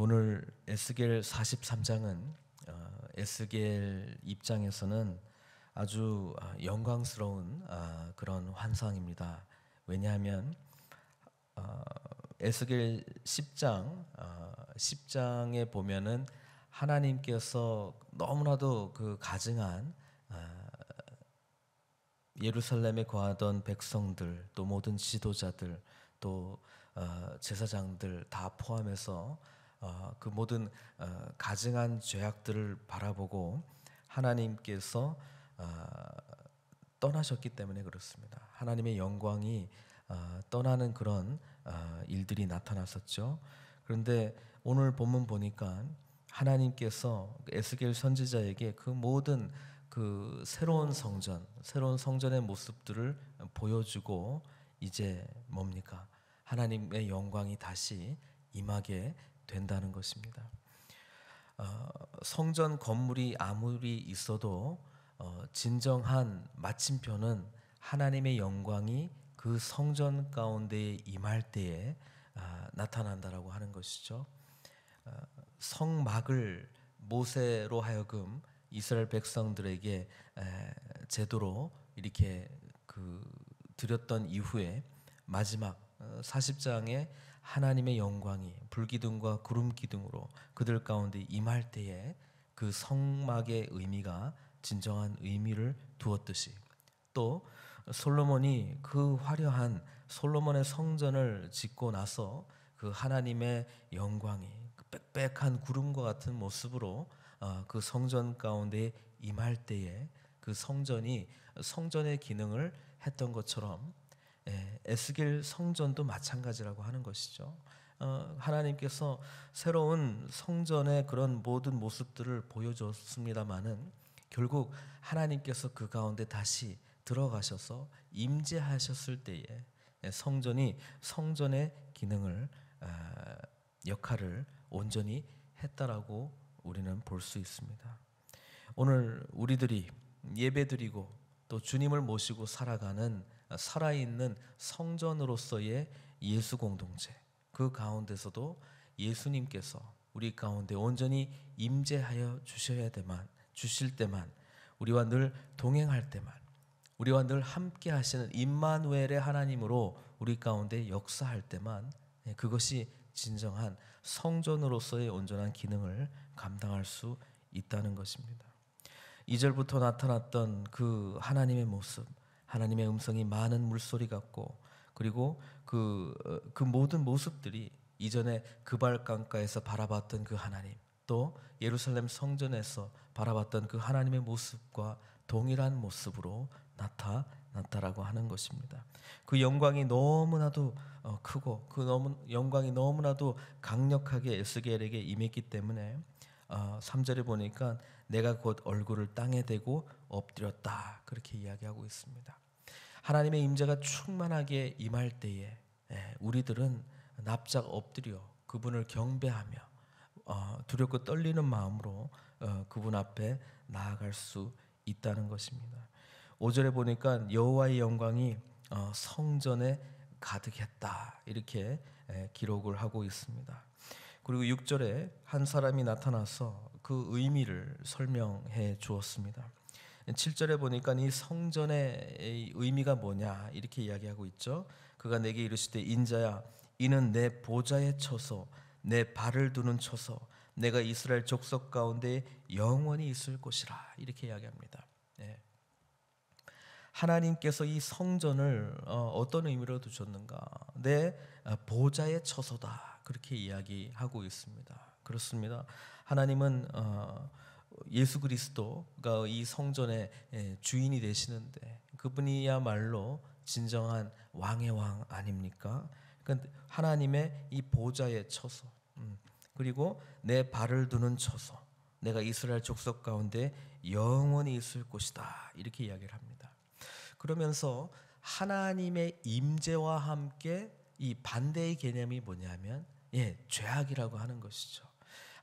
오늘 에스겔 43장은 어, 에스겔 입장에서는 아주 아, 영광스러운 아, 그런 환상입니다. 왜냐하면 어, 에스겔 10장 10장에 어, 보면은 하나님께서 너무나도 그 가증한 아, 예루살렘에 거하던 백성들 또 모든 지도자들 또 제사장들 다 포함해서 어, 그 모든 어, 가증한 죄악들을 바라보고 하나님께서 어, 떠나셨기 때문에 그렇습니다. 하나님의 영광이 떠나는 그런 일들이 나타났었죠. 그런데 오늘 본문 보니까 하나님께서 에스겔 선지자에게 그 모든 그 새로운 성전, 새로운 성전의 모습들을 보여주고 이제 뭡니까? 하나님의 영광이 다시 임하게 된다는 것입니다. 어, 성전 건물이 아무리 있어도 어, 진정한 마침표는 하나님의 영광이 그 성전 가운데에 임할 때에 아, 나타난다라고 하는 것이죠. 어, 성막을 모세로 하여금 이스라엘 백성들에게 에, 제대로 이렇게 그 드렸던 이후에 마지막 40장에 어, 하나님의 영광이 불기둥과 구름 기둥으로 그들 가운데 임할 때에 그 성막의 의미가 진정한 의미를 두었듯이 또 솔로몬이 그 화려한 솔로몬의 성전을 짓고 나서 그 하나님의 영광이 그 빽빽한 구름과 같은 모습으로 어, 그 성전 가운데 임할 때에 그 성전이 성전의 기능을 했던 것처럼 에스겔 성전도 마찬가지라고 하는 것이죠. 어, 하나님께서 새로운 성전의 그런 모든 모습들을 보여줬습니다만은 결국 하나님께서 그 가운데 다시 들어가셔서 임재하셨을 때에 성전이 성전의 기능을 어, 역할을 온전히 했다라고 우리는 볼 수 있습니다. 오늘 우리들이 예배드리고 또 주님을 모시고 살아가는 살아있는 성전으로서의 예수 공동체 그 가운데서도 예수님께서 우리 가운데 온전히 임재하여 주셔야 때만 주실 때만 우리와 늘 동행할 때만 우리와 늘 함께 하시는 임마누엘의 하나님으로 우리 가운데 역사할 때만 예, 그것이 진정한 성전으로서의 온전한 기능을 감당할 수 있다는 것입니다. 2절부터 나타났던 그 하나님의 모습 하나님의 음성이 많은 물소리 같고 그리고 그, 어, 그 모든 모습들이 이전에 그발강가에서 바라봤던 그 하나님 또 예루살렘 성전에서 바라봤던 그 하나님의 모습과 동일한 모습으로 나타났다라고 하는 것입니다. 그 영광이 너무나도 어, 크고 그 너무 영광이 너무나도 강력하게 에스겔에게 임했기 때문에 3절에 어, 보니까 내가 곧 얼굴을 땅에 대고 엎드렸다 그렇게 이야기하고 있습니다. 하나님의 임재가 충만하게 임할 때에 예, 우리들은 납작 엎드려 그분을 경배하며 어, 두렵고 떨리는 마음으로 어, 그분 앞에 나아갈 수 있다는 것입니다. 5절에 보니까 여호와의 영광이 어, 성전에 가득했다 이렇게 예, 기록을 하고 있습니다. 그리고 6절에 한 사람이 나타나서 그 의미를 설명해 주었습니다. 7절에 보니까 이 성전의 의미가 뭐냐 이렇게 이야기하고 있죠. 그가 내게 이르시되 인자야 이는 내 보좌의 처소 내 발을 두는 처소 내가 이스라엘 족속 가운데 영원히 있을 곳이라 이렇게 이야기합니다. 네. 하나님께서 이 성전을 어, 어떤 의미로 두셨는가? 내 보좌의 처소다 그렇게 이야기하고 있습니다. 그렇습니다. 하나님은 어, 예수 그리스도가 이 성전의 예, 주인이 되시는데 그분이야말로 진정한 왕의 왕 아닙니까? 그러니까 하나님의 이 보좌의 처소 음, 그리고 내 발을 두는 처소 내가 이스라엘 족속 가운데 영원히 있을 곳이다 이렇게 이야기를 합니다. 그러면서 하나님의 임재와 함께 이 반대의 개념이 뭐냐면 예 죄악이라고 하는 것이죠.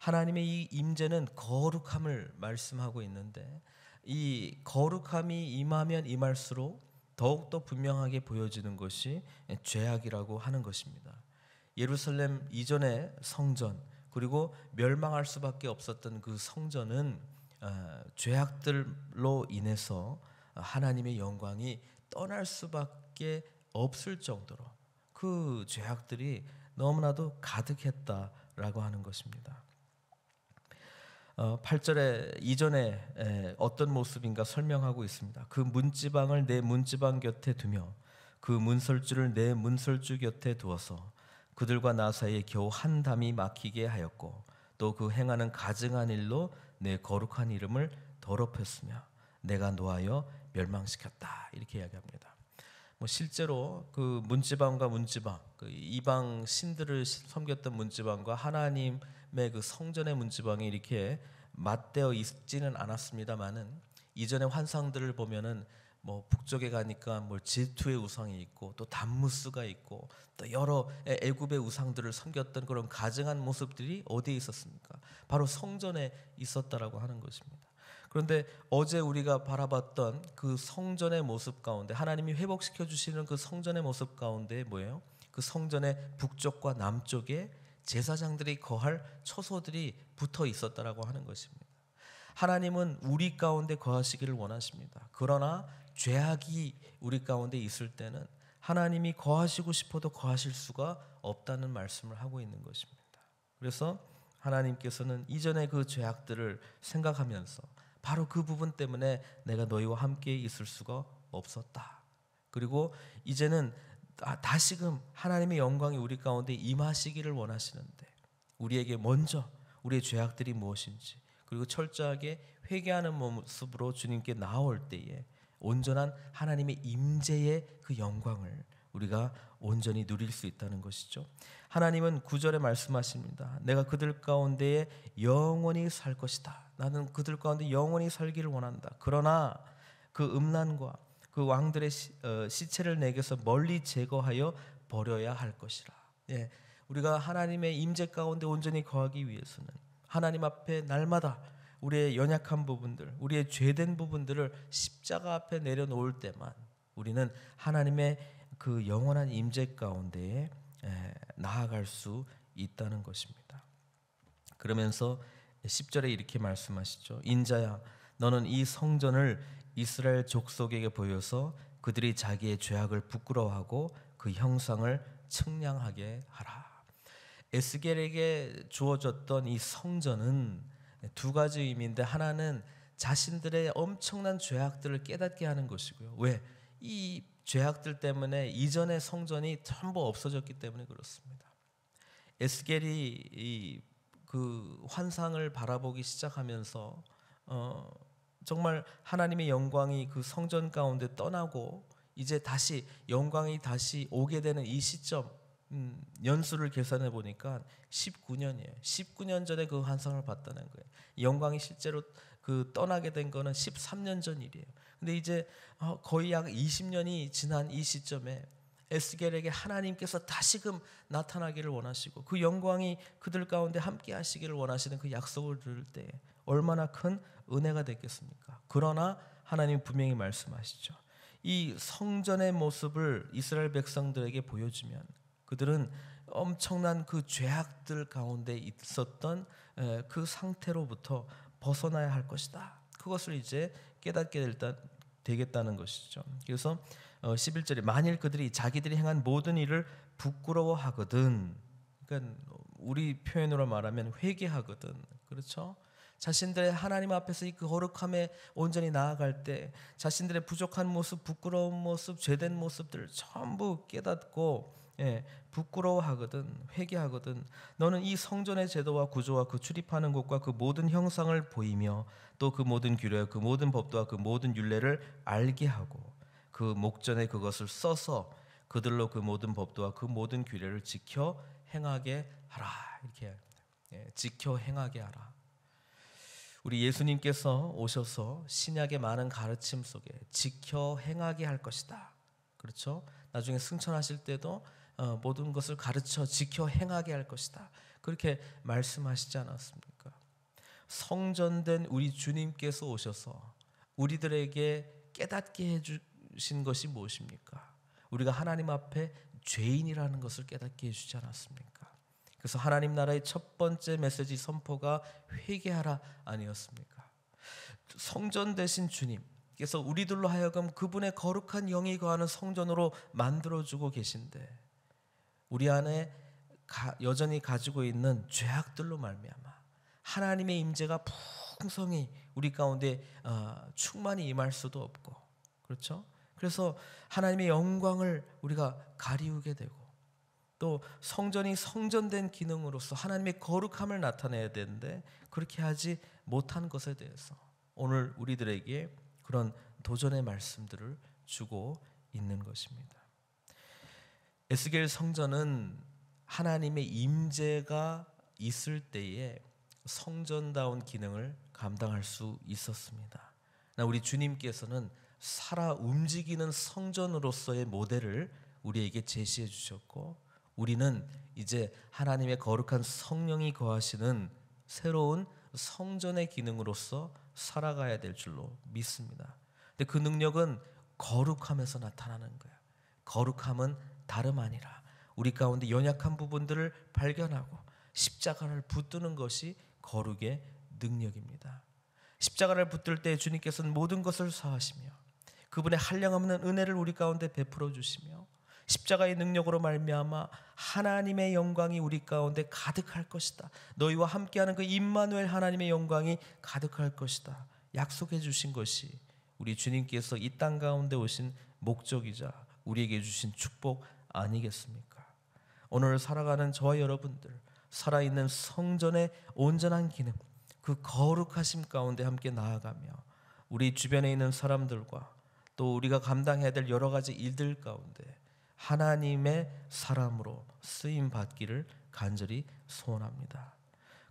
하나님의 이 임재는 거룩함을 말씀하고 있는데 이 거룩함이 임하면 임할수록 더욱더 분명하게 보여지는 것이 죄악이라고 하는 것입니다. 예루살렘 이전의 성전 그리고 멸망할 수밖에 없었던 그 성전은 아, 죄악들로 인해서 하나님의 영광이 떠날 수밖에 없을 정도로 그 죄악들이 너무나도 가득했다라고 하는 것입니다. 8절에 어, 이전에 어떤 모습인가 설명하고 있습니다. 그 문지방을 내 문지방 곁에 두며 그 문설주를 내 문설주 곁에 두어서 그들과 나 사이에 겨우 한 담이 막히게 하였고 또 그 행하는 가증한 일로 내 거룩한 이름을 더럽혔으며 내가 노하여 멸망시켰다 이렇게 이야기합니다. 뭐 실제로 그 문지방과 문지방 그 이방 신들을 섬겼던 문지방과 하나님의 그 성전의 문지방이 이렇게 맞대어 있지는 않았습니다만은 이전의 환상들을 보면은 뭐 북쪽에 가니까 뭐 질투의 우상이 있고 또 담무스가 있고 또 여러 애굽의 우상들을 섬겼던 그런 가증한 모습들이 어디에 있었습니까? 바로 성전에 있었다라고 하는 것입니다. 그런데 어제 우리가 바라봤던 그 성전의 모습 가운데 하나님이 회복시켜 주시는 그 성전의 모습 가운데 뭐예요? 그 성전의 북쪽과 남쪽에 제사장들이 거할 초소들이 붙어 있었다라고 하는 것입니다. 하나님은 우리 가운데 거하시기를 원하십니다. 그러나 죄악이 우리 가운데 있을 때는 하나님이 거하시고 싶어도 거하실 수가 없다는 말씀을 하고 있는 것입니다. 그래서 하나님께서는 이전의 그 죄악들을 생각하면서 바로 그 부분 때문에 내가 너희와 함께 있을 수가 없었다. 그리고 이제는 아, 다시금 하나님의 영광이 우리 가운데 임하시기를 원하시는데 우리에게 먼저 우리의 죄악들이 무엇인지 그리고 철저하게 회개하는 모습으로 주님께 나올 때에 온전한 하나님의 임재의 그 영광을 우리가 온전히 누릴 수 있다는 것이죠. 하나님은 구절에 말씀하십니다. 내가 그들 가운데에 영원히 살 것이다. 나는 그들 가운데 영원히 살기를 원한다. 그러나 그 음란과 그 왕들의 어, 시체를 내게서 멀리 제거하여 버려야 할 것이라. 예, 우리가 하나님의 임재 가운데 온전히 거하기 위해서는 하나님 앞에 날마다 우리의 연약한 부분들, 우리의 죄된 부분들을 십자가 앞에 내려놓을 때만 우리는 하나님의 그 영원한 임재 가운데에 예, 나아갈 수 있다는 것입니다. 그러면서 10절에 이렇게 말씀하시죠. 인자야 너는 이 성전을 이스라엘 족속에게 보여서 그들이 자기의 죄악을 부끄러워하고 그 형상을 측량하게 하라. 에스겔에게 주어졌던 이 성전은 두 가지 의미인데 하나는 자신들의 엄청난 죄악들을 깨닫게 하는 것이고요. 왜? 이 죄악들 때문에 이전의 성전이 전부 없어졌기 때문에 그렇습니다. 에스겔이 그 환상을 바라보기 시작하면서 어 정말 하나님의 영광이 그 성전 가운데 떠나고 이제 다시 영광이 다시 오게 되는 이 시점 음, 연수를 계산해 보니까 19년이에요. 19년 전에 그 환상을 봤다는 거예요. 영광이 실제로 그 떠나게 된 거는 13년 전 일이에요. 근데 이제 어, 거의 약 20년이 지난 이 시점에 에스겔에게 하나님께서 다시금 나타나기를 원하시고 그 영광이 그들 가운데 함께 하시기를 원하시는 그 약속을 들을 때 얼마나 큰 은혜가 됐겠습니까? 그러나 하나님 분명히 말씀하시죠. 이 성전의 모습을 이스라엘 백성들에게 보여주면 그들은 엄청난 그 죄악들 가운데 있었던 그 상태로부터 벗어나야 할 것이다. 그것을 이제 깨닫게 되겠다는 것이죠. 그래서 11절에 어, 만일 그들이 자기들이 행한 모든 일을 부끄러워하거든. 그러니까 우리 표현으로 말하면 회개하거든. 그렇죠? 자신들의 하나님 앞에서 이그 거룩함에 온전히 나아갈 때 자신들의 부족한 모습, 부끄러운 모습, 죄된 모습들을 전부 깨닫고 예, 부끄러워하거든 회개하거든 너는 이 성전의 제도와 구조와 그 출입하는 곳과 그 모든 형상을 보이며 또 그 모든 규례 그 모든 법도와 그 모든 윤례를 알게 하고 그 목전에 그것을 써서 그들로 그 모든 법도와 그 모든 규례를 지켜 행하게 하라 이렇게 예, 지켜 행하게 하라 우리 예수님께서 오셔서 신약의 많은 가르침 속에 지켜 행하게 할 것이다. 그렇죠? 나중에 승천하실 때도 어, 모든 것을 가르쳐 지켜 행하게 할 것이다. 그렇게 말씀하시지 않았습니까? 성전된 우리 주님께서 오셔서 우리들에게 깨닫게 해주신 것이 무엇입니까? 우리가 하나님 앞에 죄인이라는 것을 깨닫게 해주지 않았습니까? 그래서 하나님 나라의 첫 번째 메시지 선포가 회개하라 아니었습니까? 성전 대신 주님 그서 우리들로 하여금 그분의 거룩한 영이 거하는 성전으로 만들어 주고 계신데 우리 안에 가, 여전히 가지고 있는 죄악들로 말미암아 하나님의 임재가 풍성히 우리 가운데 어, 충만히 임할 수도 없고 그렇죠? 그래서 하나님의 영광을 우리가 가리우게 되고 또 성전이 성전된 기능으로서 하나님의 거룩함을 나타내야 되는데 그렇게 하지 못한 것에 대해서 오늘 우리들에게 그런 도전의 말씀들을 주고 있는 것입니다. 에스겔 성전은 하나님의 임재가 있을 때에 성전다운 기능을 감당할 수 있었습니다. 우리 주님께서는 살아 움직이는 성전으로서의 모델을 우리에게 제시해 주셨고 우리는 이제 하나님의 거룩한 성령이 거하시는 새로운 성전의 기능으로서 살아가야 될 줄로 믿습니다. 근데 그 능력은 거룩함에서 나타나는 거야. 거룩함은 다름 아니라 우리 가운데 연약한 부분들을 발견하고 십자가를 붙드는 것이 거룩의 능력입니다. 십자가를 붙들 때 주님께서는 모든 것을 사하시며 그분의 한량없는 은혜를 우리 가운데 베풀어 주시며 십자가의 능력으로 말미암아 하나님의 영광이 우리 가운데 가득할 것이다. 너희와 함께하는 그 임마누엘 하나님의 영광이 가득할 것이다. 약속해 주신 것이 우리 주님께서 이 땅 가운데 오신 목적이자 우리에게 주신 축복 아니겠습니까? 오늘 살아가는 저와 여러분들 살아있는 성전의 온전한 기능 그 거룩하심 가운데 함께 나아가며 우리 주변에 있는 사람들과 또 우리가 감당해야 될 여러 가지 일들 가운데 하나님의 사람으로 쓰임 받기를 간절히 소원합니다.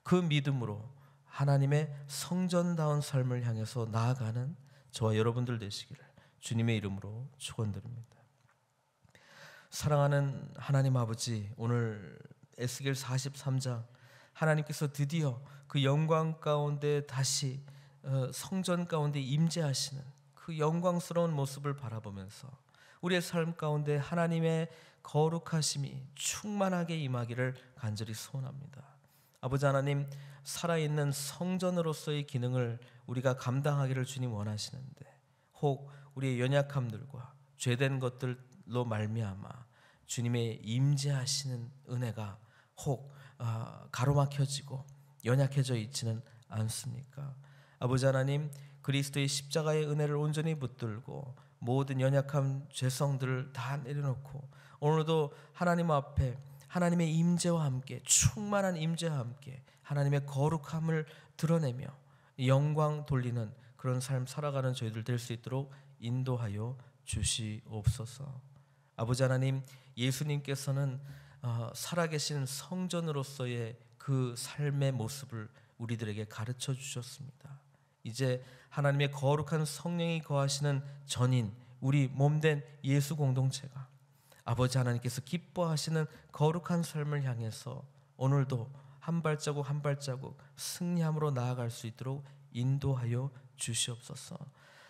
그 믿음으로 하나님의 성전다운 삶을 향해서 나아가는 저와 여러분들 되시기를 주님의 이름으로 축원드립니다. 사랑하는 하나님 아버지, 오늘 에스겔 43장 하나님께서 드디어 그 영광 가운데 다시 어, 성전 가운데 임재하시는 그 영광스러운 모습을 바라보면서 우리의 삶 가운데 하나님의 거룩하심이 충만하게 임하기를 간절히 소원합니다. 아버지 하나님 살아있는 성전으로서의 기능을 우리가 감당하기를 주님 원하시는데 혹 우리의 연약함들과 죄된 것들로 말미암아 주님의 임재하시는 은혜가 혹 아, 가로막혀지고 연약해져 있지는 않습니까? 아버지 하나님 그리스도의 십자가의 은혜를 온전히 붙들고 모든 연약함, 죄성들을 다 내려놓고 오늘도 하나님 앞에 하나님의 임재와 함께 충만한 임재와 함께 하나님의 거룩함을 드러내며 영광 돌리는 그런 삶 살아가는 저희들 될 수 있도록 인도하여 주시옵소서. 아버지 하나님, 예수님께서는 어, 살아계신 성전으로서의 그 삶의 모습을 우리들에게 가르쳐 주셨습니다. 이제 하나님의 거룩한 성령이 거하시는 전인 우리 몸된 예수 공동체가 아버지 하나님께서 기뻐하시는 거룩한 삶을 향해서 오늘도 한 발자국 한 발자국 승리함으로 나아갈 수 있도록 인도하여 주시옵소서.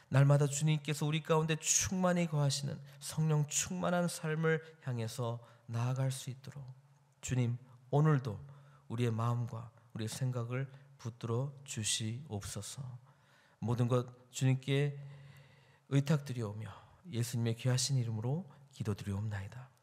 날마다 주님께서 우리 가운데 충만히 거하시는 성령 충만한 삶을 향해서 나아갈 수 있도록 주님 오늘도 우리의 마음과 우리의 생각을 붙들어 주시옵소서. 모든 것 주님께 의탁드리오며 예수님의 귀하신 이름으로 기도드리옵나이다.